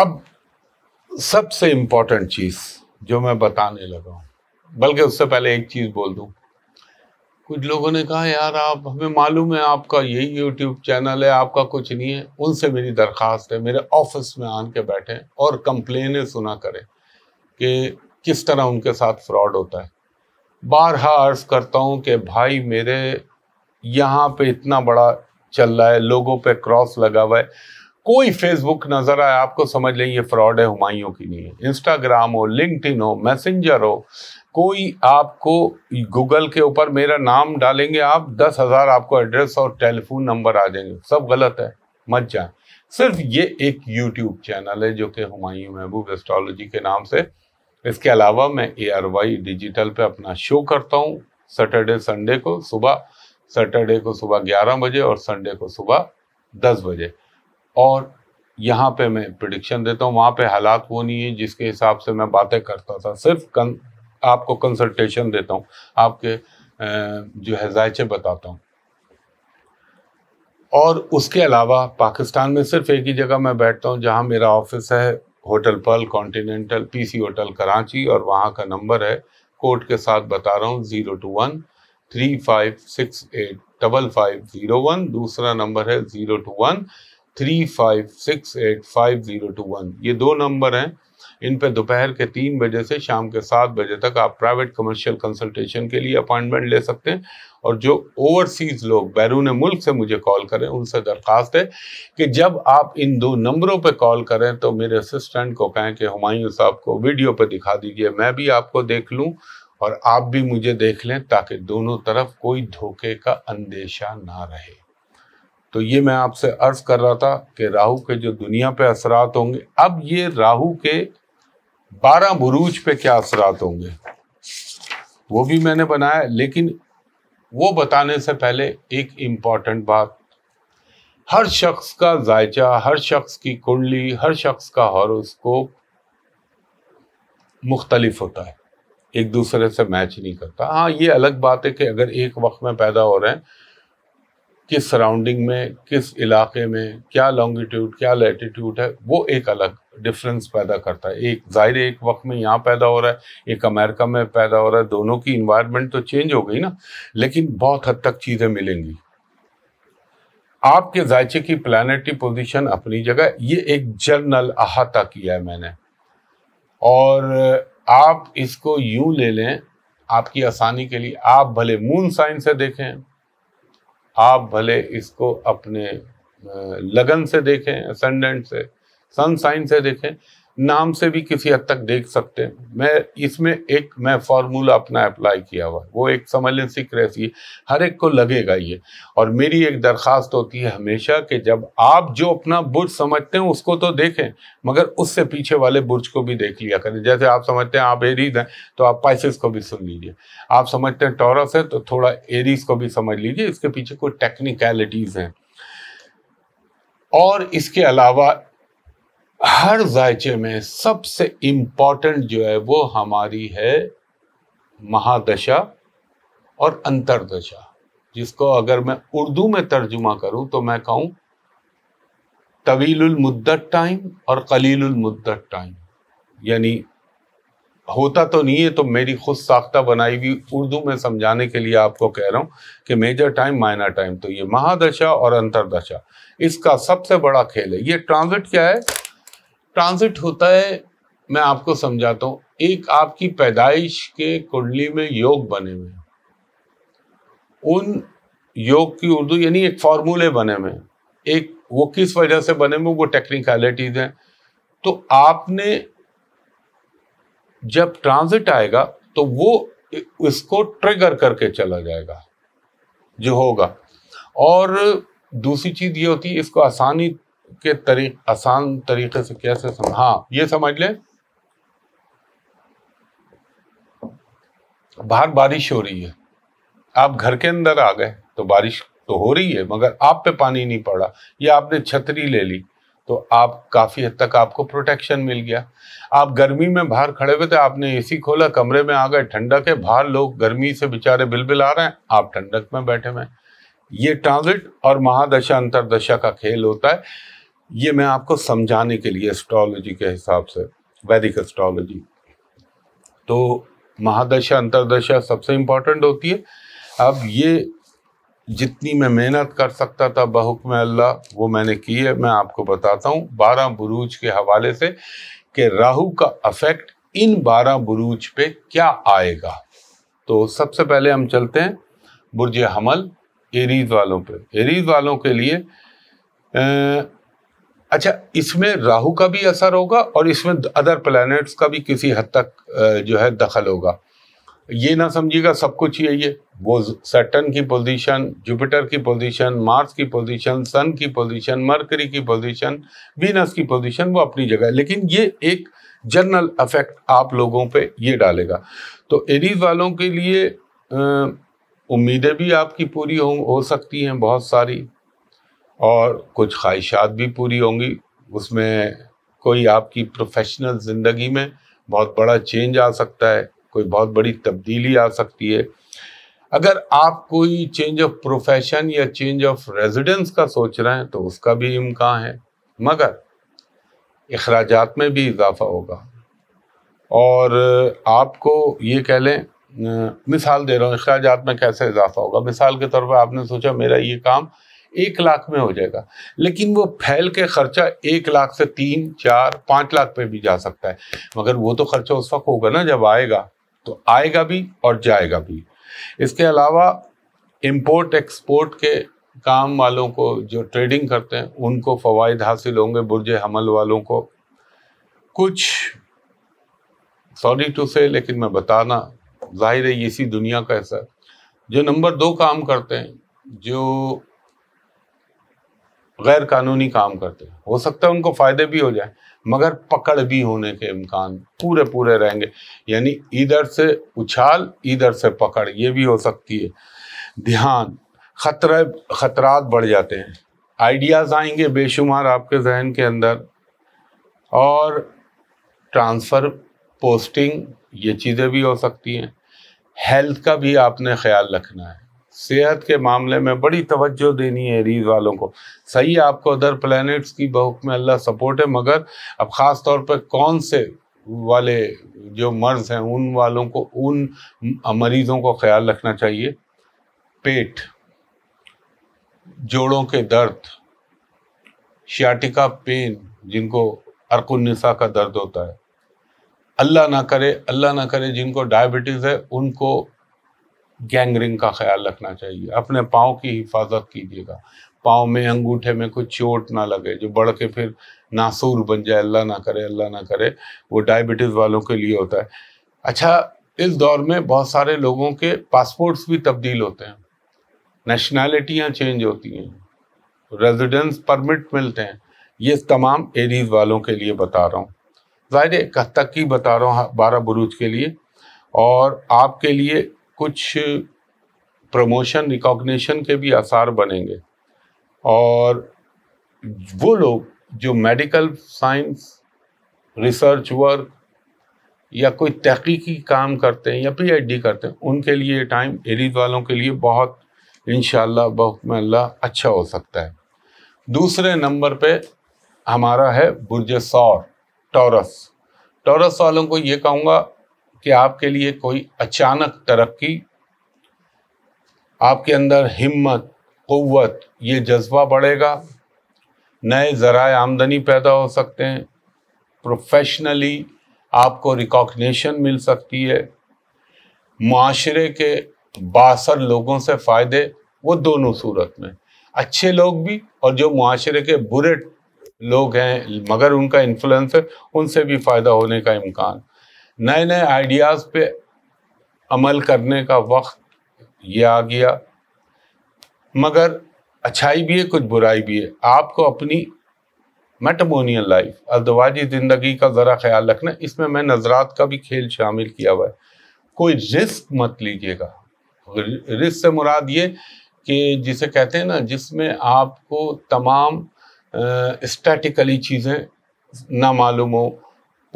अब सबसे इम्पोर्टेंट चीज़ जो मैं बताने लगा हूँ बल्कि उससे पहले एक चीज़ बोल दू कुछ लोगों ने कहा यार आप हमें मालूम है आपका यही यूट्यूब चैनल है आपका कुछ नहीं है उनसे मेरी दरख्वास्त है मेरे ऑफिस में आन के बैठे और कंप्लेने सुना करें कि किस तरह उनके साथ फ्रॉड होता है बारहा अर्ज़ करता हूँ कि भाई मेरे यहाँ पे इतना बड़ा चल रहा है लोगों पे क्रॉस लगा हुआ है कोई फेसबुक नज़र आए आपको समझ लें ये फ्रॉड है हुमायूं की नहीं है इंस्टाग्राम हो लिंकड हो मैसेंजर हो कोई आपको गूगल के ऊपर मेरा नाम डालेंगे आप दस हजार आपको एड्रेस और टेलीफोन नंबर आ जाएंगे सब गलत है मत जाए सिर्फ ये एक यूट्यूब चैनल है जो कि हमायूं महबूब एस्ट्रोलॉजी के नाम से इसके अलावा मैं ए आर वाई डिजिटल पर अपना शो करता हूँ सैटरडे संडे को सुबह सैटरडे को सुबह ग्यारह बजे और संडे को सुबह दस बजे और यहाँ पे मैं प्रडिक्शन देता हूँ वहाँ पे हालात वो नहीं है जिसके हिसाब से मैं बातें करता था सिर्फ आपको कंसल्टेशन देता हूँ आपके जो है जायचे बताता हूँ और उसके अलावा पाकिस्तान में सिर्फ एक ही जगह मैं बैठता हूँ जहाँ मेरा ऑफिस है hotel Pearl Continental PC hotel Karachi और वहाँ का नंबर है कोर्ट के साथ बता रहा हूँ zero two one three five six eight double five zero one दूसरा नंबर है zero two one three five six eight five zero two one ये दो नंबर हैं इन पर दोपहर के तीन बजे से शाम के सात बजे तक आप प्राइवेट कमर्शियल कंसल्टेशन के लिए अपॉइंटमेंट ले सकते हैं और जो ओवरसीज लोग बैरून मुल्क से मुझे कॉल करें उनसे दरख्वास्त है कि जब आप इन दो नंबरों पर कॉल करें तो मेरे असिस्टेंट को कहें कि हमायूँ साहब को वीडियो पर दिखा दीजिए मैं भी आपको देख लूँ और आप भी मुझे देख लें ताकि दोनों तरफ कोई धोखे का अंदेशा ना रहे तो ये मैं आपसे अर्ज कर रहा था कि राहु के जो दुनिया पे असरात होंगे अब ये राहु के बारह बुरूज पे क्या असरात होंगे वो भी मैंने बनाया लेकिन वो बताने से पहले एक इम्पॉर्टेंट बात हर शख्स का जायचा हर शख्स की कुंडली हर शख्स का हॉरोस्कोप मुख्तलिफ होता है एक दूसरे से मैच नहीं करता हाँ ये अलग बात है कि अगर एक वक्त में पैदा हो रहे हैं किस सराउंडिंग में किस इलाके में क्या लॉन्गिट्यूड क्या लेटीट्यूड है वो एक अलग डिफरेंस पैदा करता है एक ज़ाहिर एक वक्त में यहाँ पैदा हो रहा है एक अमेरिका में पैदा हो रहा है दोनों की इन्वायरमेंट तो चेंज हो गई ना लेकिन बहुत हद तक चीज़ें मिलेंगी आपके जायचे की प्लानिटरी पोजिशन अपनी जगह ये एक जर्नल अहाता किया है मैंने और आप इसको यूं ले लें आपकी आसानी के लिए आप भले मून साइन से देखें आप भले इसको अपने लगन से देखें असेंडेंट से सन साइन से देखें नाम से भी किसी हद तक देख सकते हैं मैं इसमें एक मैं फॉर्मूला अपना अप्लाई किया हुआ वो एक समझ सिक्रेसी हर एक को लगेगा ये और मेरी एक दरख्वास्त होती है हमेशा कि जब आप जो अपना बुर्ज समझते हैं उसको तो देखें मगर उससे पीछे वाले बुर्ज को भी देख लिया करें जैसे आप समझते हैं आप एरीज हैं तो आप पाइसिस को भी सुन लीजिए आप समझते हैं टॉरस है तो थोड़ा एरीज को भी समझ लीजिए इसके पीछे कोई टेक्निकलिटीज़ हैं और इसके अलावा हर जायचे में सबसे इम्पॉर्टेंट जो है वो हमारी है महादशा और अंतरदशा जिसको अगर मैं उर्दू में तर्जुमा करूं तो मैं कहूं तवील मुद्दत टाइम और कलील मुद्दत टाइम यानी होता तो नहीं है तो मेरी खुद साख्ता बनाई हुई उर्दू में समझाने के लिए आपको कह रहा हूं कि मेजर टाइम माइनर टाइम तो ये महादशा और अंतरदशा इसका सबसे बड़ा खेल है ये ट्रांजिट क्या है ट्रांजिट होता है मैं आपको समझाता हूं एक आपकी पैदाइश के कुंडली में योग बने हुए उन योग की उर्दू यानी एक फॉर्मूले बने हुए एक वो किस वजह से बने हुए वो टेक्निकलिटीज हैं तो आपने जब ट्रांजिट आएगा तो वो इसको ट्रिगर करके चला जाएगा जो होगा और दूसरी चीज़ ये होती है इसको आसानी के तरीक आसान तरीके से कैसे हाँ ये समझ ले बाहर बारिश हो रही है आप घर के अंदर आ गए तो बारिश तो हो रही है मगर आप पे पानी नहीं पड़ा या आपने छतरी ले ली तो आप काफ़ी हद तक आपको प्रोटेक्शन मिल गया आप गर्मी में बाहर खड़े हुए थे आपने एसी खोला कमरे में आ गए ठंडक है बाहर लोग गर्मी से बेचारे बिलबिल आ रहे हैं आप ठंडक में बैठे हुए ये ट्रांजिट और महादशा अंतरदशा का खेल होता है ये मैं आपको समझाने के लिए एस्ट्रोलॉजी के हिसाब से वैदिक एस्ट्रोलॉजी तो महादशा अंतरदशा सबसे इम्पॉर्टेंट होती है अब ये जितनी मैं मेहनत कर सकता था बहुक में अल्लाह वो मैंने की है मैं आपको बताता हूँ बारह बुरूज के हवाले से कि राहु का अफेक्ट इन बारह बुरूज पे क्या आएगा तो सबसे पहले हम चलते हैं बुरज हमल एरीज वालों पे एरीज वालों के लिए आ, अच्छा इसमें राहु का भी असर होगा और इसमें अदर प्लैनेट्स का भी किसी हद तक जो है दखल होगा ये ना समझिएगा सब कुछ ही है ये वो सैटन की पोजीशन जुपिटर की पोजीशन मार्स की पोजीशन सन की पोजीशन मरकरी की पोजीशन वीनस की पोजीशन वो अपनी जगह है लेकिन ये एक जनरल अफेक्ट आप लोगों पे ये डालेगा तो एरीज वालों के लिए उम्मीदें भी आपकी पूरी हो, हो सकती हैं बहुत सारी और कुछ ख्वाहिशात भी पूरी होंगी उसमें कोई आपकी प्रोफेशनल ज़िंदगी में बहुत बड़ा चेंज आ सकता है कोई बहुत बड़ी तब्दीली आ सकती है अगर आप कोई चेंज ऑफ प्रोफेशन या चेंज ऑफ रेजिडेंस का सोच रहे हैं तो उसका भी इम्कान है मगर अखराज में भी इजाफा होगा और आपको ये कह लें मिसाल दे रहा हूँ अखराज में कैसे इजाफा होगा मिसाल के तौर पर आपने सोचा मेरा ये काम एक लाख में हो जाएगा लेकिन वो फैल के खर्चा एक लाख से तीन चार पाँच लाख पे भी जा सकता है मगर वो तो खर्चा उस वक्त होगा ना जब आएगा तो आएगा भी और जाएगा भी इसके अलावा इम्पोर्ट एक्सपोर्ट के काम वालों को जो ट्रेडिंग करते हैं उनको फ़वाद हासिल होंगे बुरज हमल वालों को कुछ सॉरी टू से लेकिन मैं बताना जाहिर है इसी दुनिया का ऐसा जो नंबर दो काम करते हैं जो गैर कानूनी काम करते हैं हो सकता है उनको फ़ायदे भी हो जाए मगर पकड़ भी होने के इम्कान पूरे पूरे रहेंगे यानी इधर से उछाल इधर से पकड़ ये भी हो सकती है ध्यान खतरे खतरात बढ़ जाते हैं आइडियाज़ आएंगे बेशुमार आपके जहन के अंदर और ट्रांसफ़र पोस्टिंग ये चीज़ें भी हो सकती हैं हेल्थ का भी आपने ख्याल रखना है सेहत के मामले में बड़ी तवज्जो देनी है रीज वालों को सही है आपको अदर प्लैनेट्स की बहुत में अल्लाह सपोर्ट है मगर अब ख़ास तौर पर कौन से वाले जो मर्ज हैं उन वालों को उन मरीज़ों को ख्याल रखना चाहिए पेट जोड़ों के दर्द श्याटिका पेन जिनको अर्कुन्निसा का दर्द होता है अल्लाह ना करे अल्लाह ना करे जिनको डायबिटीज़ है उनको गैंगरिंग का ख्याल रखना चाहिए अपने पाँव की हिफाजत कीजिएगा पाँव में अंगूठे में कुछ चोट ना लगे जो बढ़ के फिर नासूर बन जाए अल्लाह ना करे अल्लाह ना करे वो डायबिटीज़ वालों के लिए होता है अच्छा इस दौर में बहुत सारे लोगों के पासपोर्ट्स भी तब्दील होते हैं नेशनैलिटियाँ चेंज होती हैं रेजिडेंस परमिट मिलते हैं ये तमाम एरीज वालों के लिए बता रहा हूँ ज़ाहिर एक हद तक ही बता रहा हूँ बारह बरूज के लिए और आपके लिए कुछ प्रमोशन रिकॉग्निशन के भी आसार बनेंगे और वो लोग जो मेडिकल साइंस रिसर्च वर्क या कोई तहकीकी काम करते हैं या पीएचडी करते हैं उनके लिए टाइम एरीज वालों के लिए बहुत इन बहुकमल्ला अच्छा हो सकता है दूसरे नंबर पे हमारा है बुरज सौर टॉरस टॉरस वालों को ये कहूँगा कि आपके लिए कोई अचानक तरक्की आपके अंदर हिम्मत क़वत ये जज्बा बढ़ेगा नए ज़रा आमदनी पैदा हो सकते हैं प्रोफेशनली आपको रिकॉग्निशन मिल सकती है माशरे के बासर लोगों से फ़ायदे वो दोनों सूरत में अच्छे लोग भी और जो माशरे के बुरे लोग हैं मगर उनका इन्फ्लुएंस है उनसे भी फ़ायदा होने का इम्कान नए नए आइडियाज़ पे अमल करने का वक्त ये आ गया मगर अच्छाई भी है कुछ बुराई भी है आपको अपनी मेटमोनियल लाइफ अल्दवाजी ज़िंदगी का ज़रा ख्याल रखना इसमें मैं नजरात का भी खेल शामिल किया हुआ है कोई रिस्क मत लीजिएगा रिस्क से मुराद ये कि जिसे कहते हैं ना जिसमें आपको तमाम स्टैटिकली चीज़ें ना मालूम हो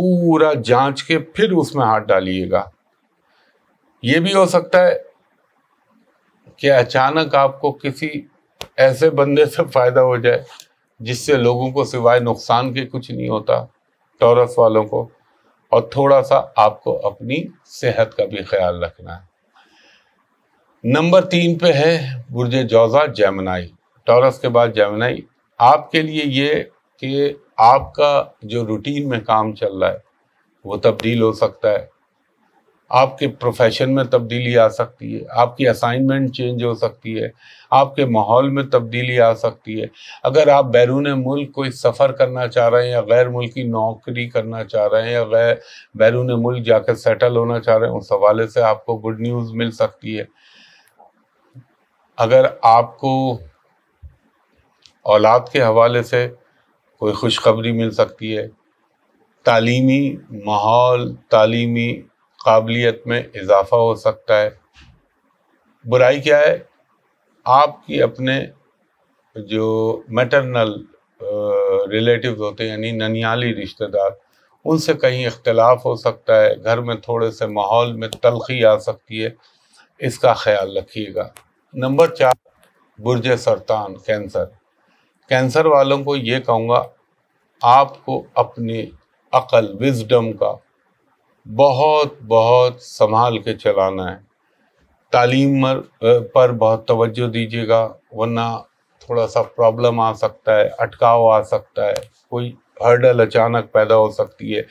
पूरा जांच के फिर उसमें हाथ डालिएगा ये भी हो सकता है कि अचानक आपको किसी ऐसे बंदे से फ़ायदा हो जाए जिससे लोगों को सिवाय नुकसान के कुछ नहीं होता टॉरस वालों को और थोड़ा सा आपको अपनी सेहत का भी ख्याल रखना है नंबर तीन पे है बुरजे जौजा जैमनाई टॉरस के बाद जैमनाई आपके लिए ये कि आपका जो रूटीन में काम चल रहा है वो तब्दील हो सकता है आपके प्रोफेशन में तब्दीली आ सकती है आपकी असाइनमेंट चेंज हो सकती है आपके माहौल में तब्दीली आ सकती है अगर आप बैरून मुल्क कोई सफ़र करना चाह रहे हैं या गैर मुल्की नौकरी करना चाह रहे हैं या गैर बैरून मुल्क जाकर सेटल होना चाह रहे हैं उस हवाले से आपको गुड न्यूज़ मिल सकती है अगर आपको औलाद के हवाले से कोई खुशखबरी मिल सकती है तालीमी माहौल तालीमी काबिलियत में इजाफा हो सकता है बुराई क्या है आपकी अपने जो मैटरनल रिलेटिव होते हैं यानी ननियाली रिश्तेदार उनसे कहीं इख्तलाफ हो सकता है घर में थोड़े से माहौल में तलखी आ सकती है इसका ख्याल रखिएगा नंबर चार बुरज सरतान कैंसर कैंसर वालों को ये कहूँगा आपको अपने अकल विजडम का बहुत बहुत संभाल के चलाना है तालीम पर बहुत तवज्जो दीजिएगा वरना थोड़ा सा प्रॉब्लम आ सकता है अटकाव आ सकता है कोई हर्डल अचानक पैदा हो सकती है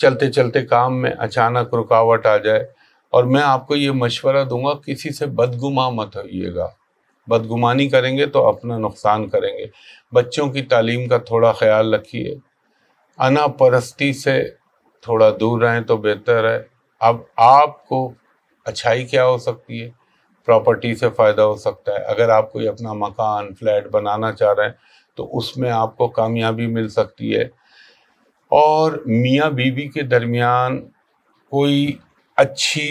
चलते चलते काम में अचानक रुकावट आ जाए और मैं आपको ये मशवरा दूंगा किसी से बदगुमा मत होइएगा बदगुमानी करेंगे तो अपना नुकसान करेंगे बच्चों की तालीम का थोड़ा ख्याल रखिए परस्ती से थोड़ा दूर रहें तो बेहतर है अब आपको अच्छाई क्या हो सकती है प्रॉपर्टी से फ़ायदा हो सकता है अगर आप कोई अपना मकान फ्लैट बनाना चाह रहे हैं तो उसमें आपको कामयाबी मिल सकती है और मियाँ बीवी के दरमियान कोई अच्छी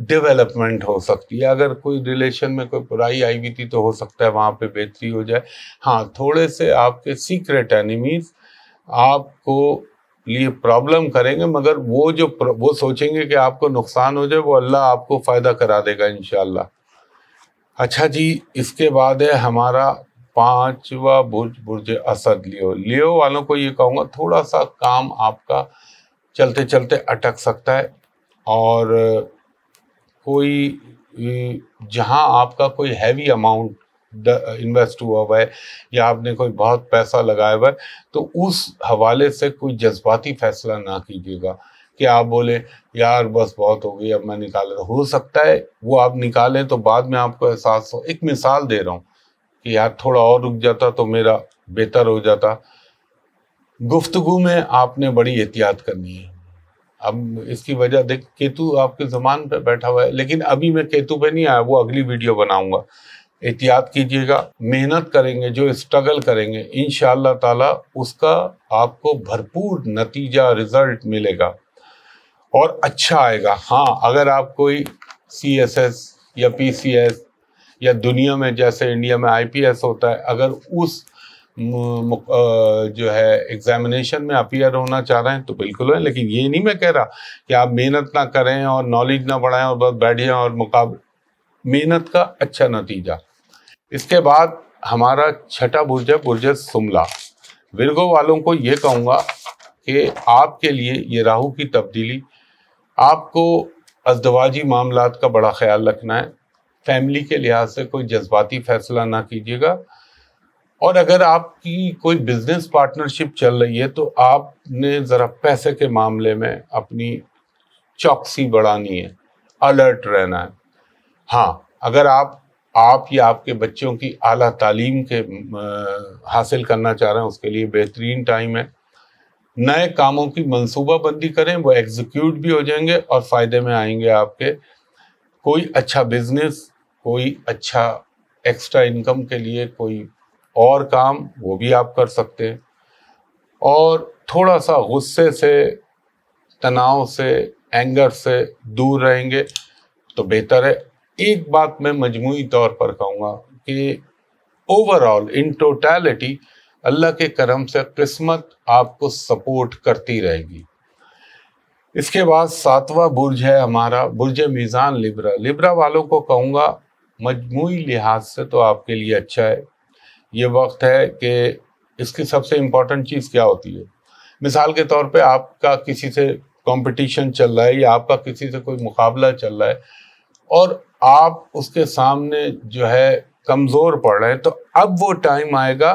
डेवलपमेंट हो सकती है अगर कोई रिलेशन में कोई बुराई आई हुई थी तो हो सकता है वहाँ पे बेहतरी हो जाए हाँ थोड़े से आपके सीक्रेट एनिमीज आपको लिए प्रॉब्लम करेंगे मगर वो जो वो सोचेंगे कि आपको नुकसान हो जाए वो अल्लाह आपको फ़ायदा करा देगा इन अच्छा जी इसके बाद है हमारा पांचवा बुर्ज बुर्ज असद लियो लियो वालों को ये कहूँगा थोड़ा सा काम आपका चलते चलते अटक सकता है और कोई जहां आपका कोई हैवी अमाउंट इन्वेस्ट हुआ हुआ है या आपने कोई बहुत पैसा लगाया हुआ है तो उस हवाले से कोई जज्बाती फैसला ना कीजिएगा कि आप बोले यार बस बहुत हो गई अब मैं निकाले हो सकता है वो आप निकालें तो बाद में आपको एहसास हो एक मिसाल दे रहा हूँ कि यार थोड़ा और रुक जाता तो मेरा बेहतर हो जाता गुफ्तगु में आपने बड़ी एहतियात करनी है अब इसकी वजह देख केतु आपके जमान पे बैठा हुआ है लेकिन अभी मैं केतु पे नहीं आया वो अगली वीडियो बनाऊंगा एहतियात कीजिएगा मेहनत करेंगे जो स्ट्रगल करेंगे इन ताला उसका आपको भरपूर नतीजा रिजल्ट मिलेगा और अच्छा आएगा हाँ अगर आप कोई सी एस एस या पी सी एस या दुनिया में जैसे इंडिया में आई पी एस होता है अगर उस जो है एग्जामिनेशन में अपियर होना चाह रहे हैं तो बिल्कुल है लेकिन ये नहीं मैं कह रहा कि आप मेहनत ना करें और नॉलेज ना बढ़ाएं और बस बैठें और मुकाबले मेहनत का अच्छा नतीजा इसके बाद हमारा छठा बुर्ज है बुर्ज शुमला विरगो वालों को ये कहूँगा कि आपके लिए ये राहू की तब्दीली आपको अजदवाजी मामला का बड़ा ख्याल रखना है फैमिली के लिहाज से कोई जज्बाती फैसला ना कीजिएगा और अगर आपकी कोई बिजनेस पार्टनरशिप चल रही है तो आपने ज़रा पैसे के मामले में अपनी चौकसी बढ़ानी है अलर्ट रहना है हाँ अगर आप आप या आपके बच्चों की आला तालीम के हासिल करना चाह रहे हैं उसके लिए बेहतरीन टाइम है नए कामों की बंदी करें वो एग्जीक्यूट भी हो जाएंगे और फ़ायदे में आएंगे आपके कोई अच्छा बिजनेस कोई अच्छा एक्स्ट्रा इनकम के लिए कोई और काम वो भी आप कर सकते हैं और थोड़ा सा गुस्से से तनाव से एंगर से दूर रहेंगे तो बेहतर है एक बात मैं मजमू तौर पर कहूँगा कि ओवरऑल इन टोटैलिटी अल्लाह के करम से किस्मत आपको सपोर्ट करती रहेगी इसके बाद सातवां बुर्ज है हमारा बुर्ज मीज़ान लिब्रा लिब्रा वालों को कहूँगा मजमू लिहाज से तो आपके लिए अच्छा है ये वक्त है कि इसकी सबसे इम्पॉर्टेंट चीज़ क्या होती है मिसाल के तौर पे आपका किसी से कंपटीशन चल रहा है या आपका किसी से कोई मुकाबला चल रहा है और आप उसके सामने जो है कमज़ोर पड़ रहे हैं तो अब वो टाइम आएगा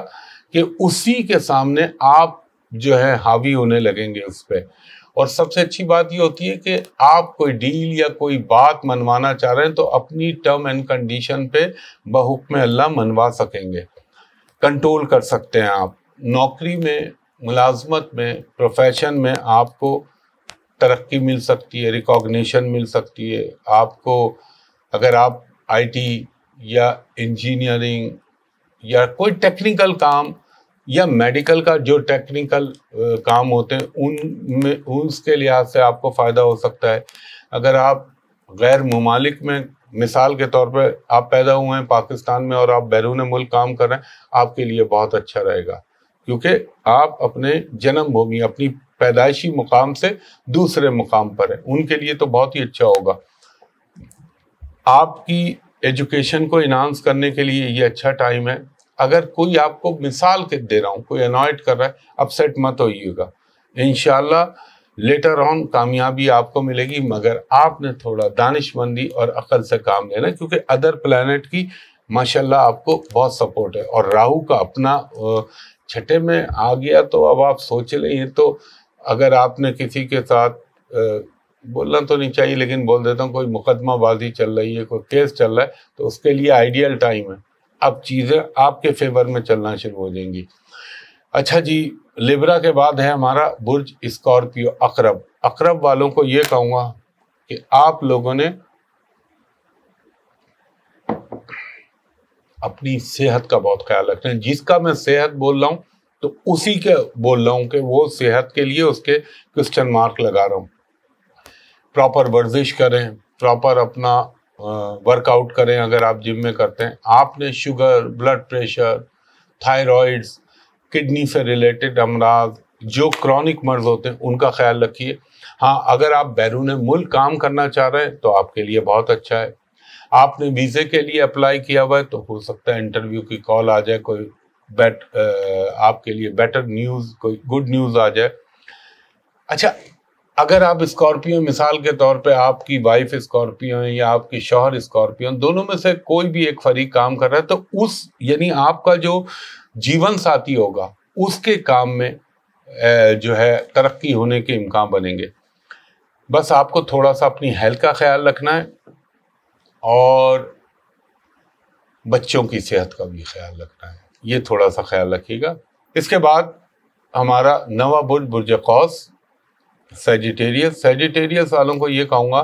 कि उसी के सामने आप जो है हावी होने लगेंगे उस पर और सबसे अच्छी बात ये होती है कि आप कोई डील या कोई बात मनवाना चाह रहे हैं तो अपनी टर्म एंड कंडीशन पे बहुक में अल्लाह मनवा सकेंगे कंट्रोल कर सकते हैं आप नौकरी में मुलाजमत में प्रोफेशन में आपको तरक्की मिल सकती है रिकॉग्निशन मिल सकती है आपको अगर आप आईटी या इंजीनियरिंग या कोई टेक्निकल काम या मेडिकल का जो टेक्निकल काम होते हैं उन में उसके लिहाज से आपको फ़ायदा हो सकता है अगर आप गैर ममालिक में मिसाल के तौर पे आप पैदा हुए हैं पाकिस्तान में और आप बैरून मुल्क काम कर रहे हैं आपके लिए बहुत अच्छा रहेगा क्योंकि आप अपने जन्म भूमि अपनी पैदाइशी मुकाम से दूसरे मुकाम पर है उनके लिए तो बहुत ही अच्छा होगा आपकी एजुकेशन को इन्हांस करने के लिए ये अच्छा टाइम है अगर कोई आपको मिसाल के दे रहा हूँ कोई अनॉइड कर रहा है अपसेट मत होइएगा इनशाला लेटर ऑन कामयाबी आपको मिलेगी मगर आपने थोड़ा दानिशमंदी और अकल से काम लेना क्योंकि अदर प्लानट की माशाल्लाह आपको बहुत सपोर्ट है और राहु का अपना छठे में आ गया तो अब आप सोच लें ये तो अगर आपने किसी के साथ बोलना तो नहीं चाहिए लेकिन बोल देता हूँ कोई मुकदमाबाजी चल रही है कोई केस चल रहा है तो उसके लिए आइडियल टाइम है अब चीज़ें आपके फेवर में चलना शुरू हो जाएंगी अच्छा जी लिब्रा के बाद है हमारा बुर्ज स्कॉर्पियो अकरब अकरब वालों को ये कहूंगा कि आप लोगों ने अपनी सेहत का बहुत ख्याल रखना है जिसका मैं सेहत बोल रहा हूँ तो उसी के बोल रहा हूं कि वो सेहत के लिए उसके क्वेश्चन मार्क लगा रहा हूं प्रॉपर वर्जिश करें प्रॉपर अपना वर्कआउट करें अगर आप जिम में करते हैं आपने sugar blood pressure thyroids kidney से रिलेटेड अमराज जो क्रॉनिक मर्ज होते हैं उनका ख्याल रखिए हाँ अगर आप बैरून मुल्क काम करना चाह रहे हैं तो आपके लिए बहुत अच्छा है आपने वीज़े के लिए अप्लाई किया हुआ है तो हो सकता है इंटरव्यू की कॉल आ जाए कोई बेट आपके लिए बेटर न्यूज़ कोई गुड न्यूज़ आ जाए अच्छा अगर आप स्कॉर्पियो मिसाल के तौर पे आपकी वाइफ स्कॉर्पियो है या आपकी शोहर स्कॉर्पियो दोनों में से कोई भी एक फरीक काम कर रहा है तो उस यानी आपका जो जीवन साथी होगा उसके काम में जो है तरक्की होने के इम्कान बनेंगे बस आपको थोड़ा सा अपनी हेल्थ का ख्याल रखना है और बच्चों की सेहत का भी ख्याल रखना है ये थोड़ा सा ख्याल रखिएगा इसके बाद हमारा नवा बुर्ज बुरज कौस सेजिटेरियस सेजिटेरियस वालों को ये कहूँगा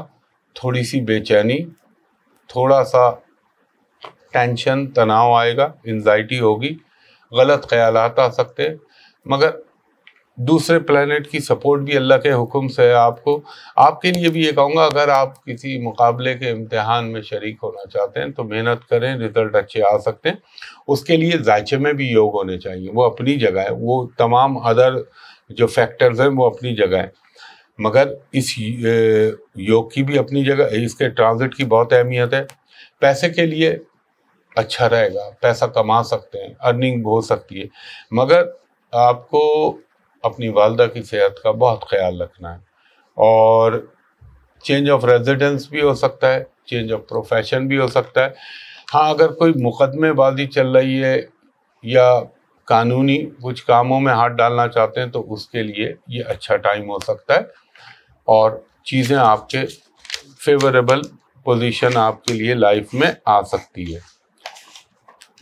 थोड़ी सी बेचैनी थोड़ा सा टेंशन तनाव आएगा एनजाइटी होगी गलत ख्याल आ सकते हैं मगर दूसरे प्लानट की सपोर्ट भी अल्लाह के हुक्म से है आपको आपके लिए भी ये कहूँगा अगर आप किसी मुकाबले के इम्तहान में शरीक होना चाहते हैं तो मेहनत करें रिजल्ट अच्छे आ सकते हैं उसके लिए जायचे में भी योग होने चाहिए वो अपनी जगह है वो तमाम अदर जो फैक्टर्स हैं वो अपनी जगह है मगर इस योग की भी अपनी जगह इसके ट्रांजिट की बहुत अहमियत है पैसे के लिए अच्छा रहेगा पैसा कमा सकते हैं अर्निंग हो सकती है मगर आपको अपनी वालदा की सेहत का बहुत ख्याल रखना है और चेंज ऑफ रेजिडेंस भी हो सकता है चेंज ऑफ प्रोफेशन भी हो सकता है हाँ अगर कोई मुकदमेबाजी चल रही है या कानूनी कुछ कामों में हाथ डालना चाहते हैं तो उसके लिए ये अच्छा टाइम हो सकता है और चीज़ें आपके फेवरेबल पोजीशन आपके लिए लाइफ में आ सकती है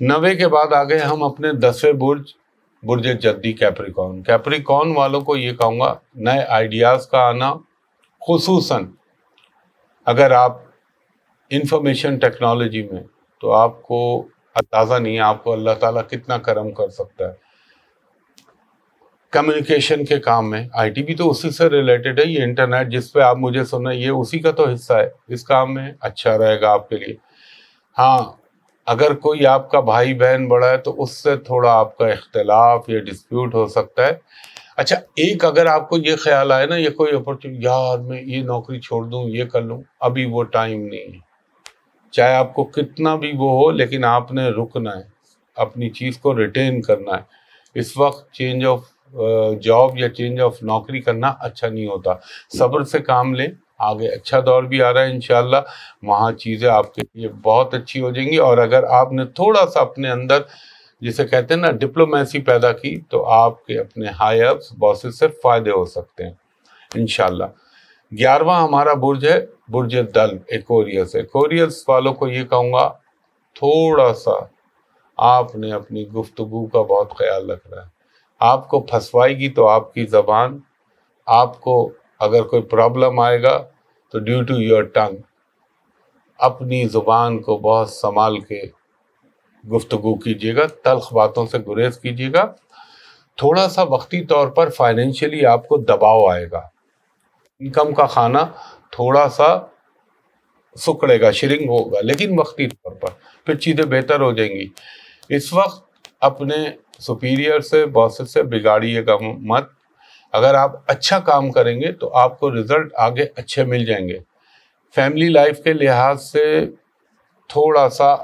नवे के बाद आ गए हम अपने दसवें बुर्ज बुर्ज जद्दी कैप्रिकॉन कैप्रिकॉन वालों को ये कहूँगा नए आइडियाज़ का आना खसूस अगर आप इंफॉर्मेशन टेक्नोलॉजी में तो आपको अंदाज़ा नहीं है आपको अल्लाह ताला कितना करम कर सकता है कम्युनिकेशन के काम में आईटी भी तो उसी से रिलेटेड है ये इंटरनेट जिस पे आप मुझे सुन रहे ये उसी का तो हिस्सा है इस काम में अच्छा रहेगा आपके लिए हाँ अगर कोई आपका भाई बहन बड़ा है तो उससे थोड़ा आपका इख्तलाफ या डिस्प्यूट हो सकता है अच्छा एक अगर आपको ये ख्याल आए ना ये कोई अपॉर्चुनिटी यार मैं ये नौकरी छोड़ दूँ ये कर लूँ अभी वो टाइम नहीं है चाहे आपको कितना भी वो हो लेकिन आपने रुकना है अपनी चीज़ को रिटेन करना है इस वक्त चेंज ऑफ जॉब या चेंज ऑफ नौकरी करना अच्छा नहीं होता सब्र से काम लें आगे अच्छा दौर भी आ रहा है इन वहाँ चीज़ें आपके लिए बहुत अच्छी हो जाएंगी और अगर आपने थोड़ा सा अपने अंदर जिसे कहते हैं ना डिप्लोमेसी पैदा की तो आपके अपने हाई अप्स बॉसेस से फ़ायदे हो सकते हैं इन ग्यारहवा हमारा बुर्ज है बुर्ज दल एकोरियस एकोरियस वालों को ये कहूँगा थोड़ा सा आपने अपनी गुफ्तगु का बहुत ख्याल रख रहा है आपको फंसवाएगी तो आपकी ज़बान आपको अगर कोई प्रॉब्लम आएगा तो ड्यू टू योर टंग अपनी ज़ुबान को बहुत संभाल के गुफ्तगु कीजिएगा तलख बातों से गुरेज कीजिएगा थोड़ा सा वक्ती तौर पर फाइनेंशियली आपको दबाव आएगा इनकम का खाना थोड़ा सा सुकड़ेगा श्रिंग होगा लेकिन वक्ती तौर पर फिर चीज़ें बेहतर हो जाएंगी इस वक्त अपने सुपीरियर से बॉसेस से बिगाड़िएगा मत अगर आप अच्छा काम करेंगे तो आपको रिजल्ट आगे अच्छे मिल जाएंगे फैमिली लाइफ के लिहाज से थोड़ा सा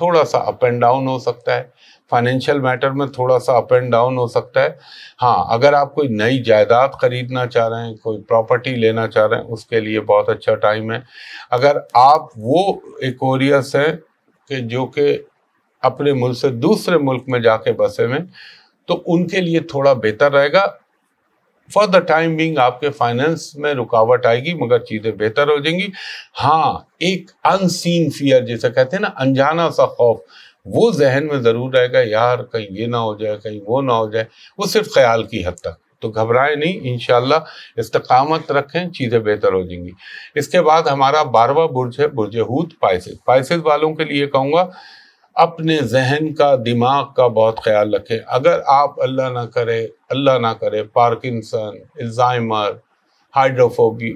थोड़ा सा अप एंड डाउन हो सकता है फाइनेंशियल मैटर में थोड़ा सा अप एंड डाउन हो सकता है हाँ अगर आप कोई नई जायदाद खरीदना चाह रहे हैं कोई प्रॉपर्टी लेना चाह रहे हैं उसके लिए बहुत अच्छा टाइम है अगर आप वो एकोरियस हैं कि जो कि अपने मुल्क से दूसरे मुल्क में जाके बसे हुए तो उनके लिए थोड़ा बेहतर रहेगा फॉर द टाइम बिंग आपके फाइनेंस में रुकावट आएगी मगर चीज़ें बेहतर हो जाएंगी हाँ एक अनसीन फियर जैसे कहते हैं ना अनजाना सा खौफ वो जहन में ज़रूर रहेगा यार कहीं ये ना हो जाए कहीं वो ना हो जाए वो सिर्फ ख्याल की हद तक तो घबराएं नहीं इन इस्तकामत रखें चीज़ें बेहतर हो जाएंगी इसके बाद हमारा बारवा बुरज है बुरज हूत पाइसिस पाइसिस वालों के लिए कहूँगा अपने जहन का दिमाग का बहुत ख्याल रखें अगर आप अल्लाह ना करे अल्लाह ना करे पार्किंसन इल्ज़ाइमर हाइड्रोफोबी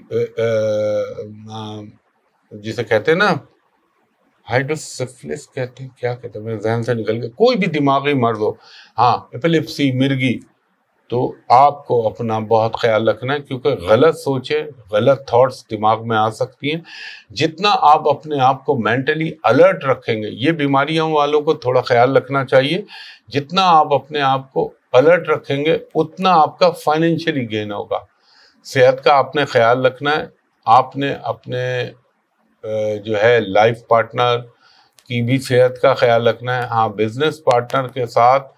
जिसे कहते हैं ना हाइड्रोसिफिलिस कहते हैं क्या कहते हैं मेरे जहन से निकल गया कोई भी दिमागी मर्द हो हाँ एपिलिप्सी मिर्गी तो आपको अपना बहुत ख्याल रखना है क्योंकि गलत सोचें गलत थॉट्स दिमाग में आ सकती हैं जितना आप अपने आप को मेंटली अलर्ट रखेंगे ये बीमारियों वालों को थोड़ा ख्याल रखना चाहिए जितना आप अपने आप को अलर्ट रखेंगे उतना आपका फाइनेंशियली गेन होगा सेहत का आपने ख्याल रखना है आपने अपने जो है लाइफ पार्टनर की भी सेहत का ख्याल रखना है हाँ बिजनेस पार्टनर के साथ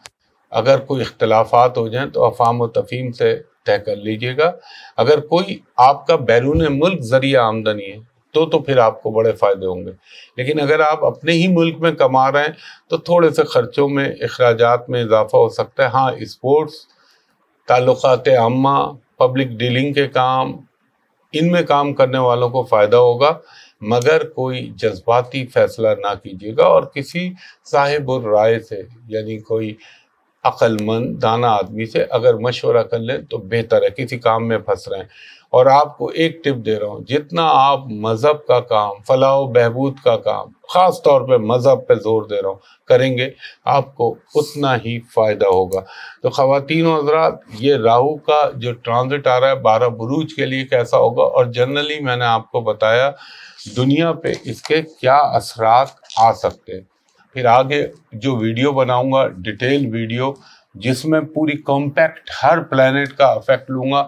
अगर कोई इख्तलाफात हो जाएं तो अफाम व तफीम से तय कर लीजिएगा अगर कोई आपका बैरून मुल्क ज़रिया आमदनी है तो तो फिर आपको बड़े फ़ायदे होंगे लेकिन अगर आप अपने ही मुल्क में कमा रहे हैं तो थोड़े से ख़र्चों में अखराज में इजाफा हो सकता है हाँ स्पोर्ट्स ताल्लुक़ात आमा पब्लिक डीलिंग के काम इनमें काम करने वालों को फ़ायदा होगा मगर कोई जज्बाती फ़ैसला ना कीजिएगा और किसी साहिब राय से यानी कोई अक्लमंद दाना आदमी से अगर मशवरा कर लें तो बेहतर है किसी काम में फंस रहे हैं और आपको एक टिप दे रहा हूँ जितना आप मज़हब का काम फलाह बहबूद का काम ख़ास तौर पे मज़हब पे जोर दे रहा हूँ करेंगे आपको उतना ही फ़ायदा होगा तो ख़वातीन हजरात ये राहु का जो ट्रांजिट आ रहा है बारह बुरूज के लिए कैसा होगा और जनरली मैंने आपको बताया दुनिया पे इसके क्या असरात आ सकते हैं फिर आगे जो वीडियो बनाऊंगा डिटेल वीडियो जिसमें पूरी कॉम्पैक्ट हर प्लानट का अफेक्ट लूँगा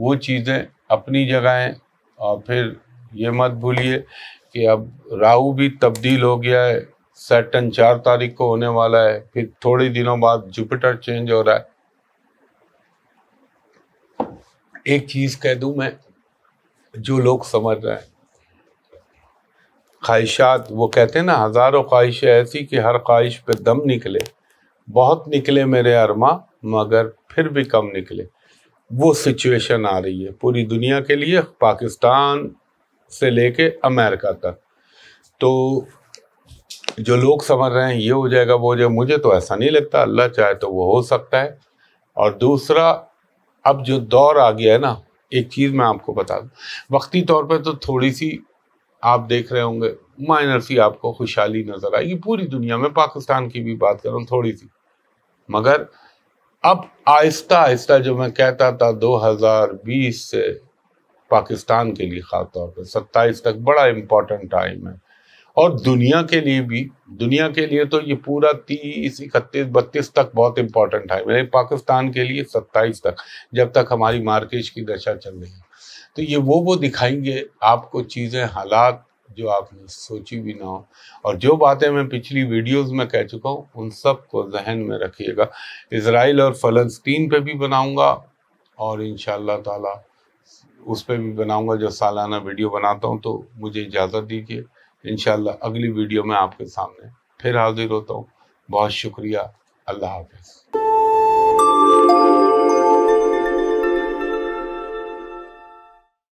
वो चीज़ें अपनी जगहें और फिर ये मत भूलिए कि अब राहु भी तब्दील हो गया है सेटन चार तारीख को होने वाला है फिर थोड़े दिनों बाद जुपिटर चेंज हो रहा है एक चीज़ कह दूं मैं जो लोग समझ रहे हैं ख्वाहिशात वो कहते हैं ना हज़ारों ख्वाहिशें ऐसी कि हर ख्वाहिश पे दम निकले बहुत निकले मेरे अरमा मगर फिर भी कम निकले वो सिचुएशन आ रही है पूरी दुनिया के लिए पाकिस्तान से लेके अमेरिका तक तो जो लोग समझ रहे हैं ये हो जाएगा वो हो जाएगा मुझे तो ऐसा नहीं लगता अल्लाह चाहे तो वो हो सकता है और दूसरा अब जो दौर आ गया है ना एक चीज़ मैं आपको बता दूँ वक्ती तौर पर तो थोड़ी सी आप देख रहे होंगे माइनर सी आपको खुशहाली नजर आएगी पूरी दुनिया में पाकिस्तान की भी बात करूँ थोड़ी सी मगर अब आहिस्ता आहिस्ता जो मैं कहता था 2020 से पाकिस्तान के लिए ख़ास तौर पर सत्ताईस तक बड़ा इम्पोर्टेंट टाइम है और दुनिया के लिए भी दुनिया के लिए तो ये पूरा तीस इकतीस बत्तीस तक बहुत इम्पोर्टेंट टाइम है पाकिस्तान के लिए सत्ताईस तक जब तक हमारी मार्केट की दशा चल रही है तो ये वो वो दिखाएंगे आपको चीज़ें हालात जो आपने सोची भी ना हो और जो बातें मैं पिछली वीडियोस में कह चुका हूँ उन सब को जहन में रखिएगा इसराइल और फ़लस्तीन पे भी बनाऊँगा और इन ताला उस पर भी बनाऊँगा जो सालाना वीडियो बनाता हूँ तो मुझे इजाज़त दीजिए इन अगली वीडियो में आपके सामने फिर हाजिर होता हूँ बहुत शुक्रिया अल्लाह हाफिज़